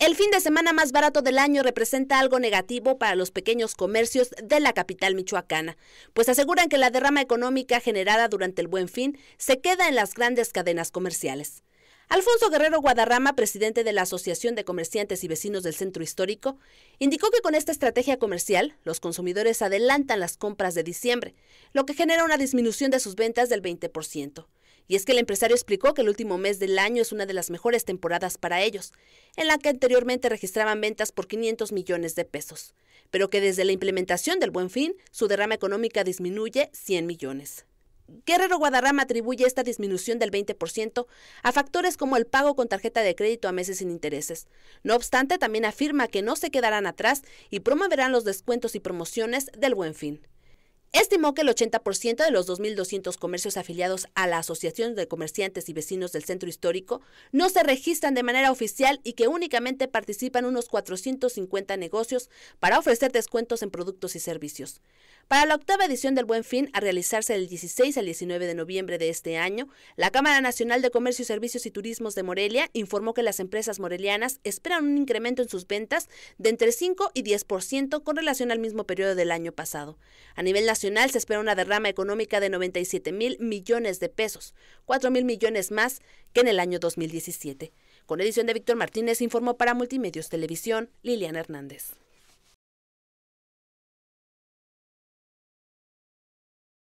El fin de semana más barato del año representa algo negativo para los pequeños comercios de la capital michoacana, pues aseguran que la derrama económica generada durante el buen fin se queda en las grandes cadenas comerciales. Alfonso Guerrero Guadarrama, presidente de la Asociación de Comerciantes y Vecinos del Centro Histórico, indicó que con esta estrategia comercial los consumidores adelantan las compras de diciembre, lo que genera una disminución de sus ventas del 20%. Y es que el empresario explicó que el último mes del año es una de las mejores temporadas para ellos, en la que anteriormente registraban ventas por 500 millones de pesos, pero que desde la implementación del Buen Fin su derrama económica disminuye 100 millones. Guerrero Guadarrama atribuye esta disminución del 20% a factores como el pago con tarjeta de crédito a meses sin intereses. No obstante, también afirma que no se quedarán atrás y promoverán los descuentos y promociones del buen fin estimó que el 80% de los 2.200 comercios afiliados a la Asociación de Comerciantes y Vecinos del Centro Histórico no se registran de manera oficial y que únicamente participan unos 450 negocios para ofrecer descuentos en productos y servicios. Para la octava edición del Buen Fin, a realizarse del 16 al 19 de noviembre de este año, la Cámara Nacional de Comercio, Servicios y Turismos de Morelia informó que las empresas morelianas esperan un incremento en sus ventas de entre 5 y 10% con relación al mismo periodo del año pasado. A nivel nacional, nacional se espera una derrama económica de 97 mil millones de pesos, 4 mil millones más que en el año 2017. Con edición de Víctor Martínez, informó para Multimedios Televisión Liliana Hernández.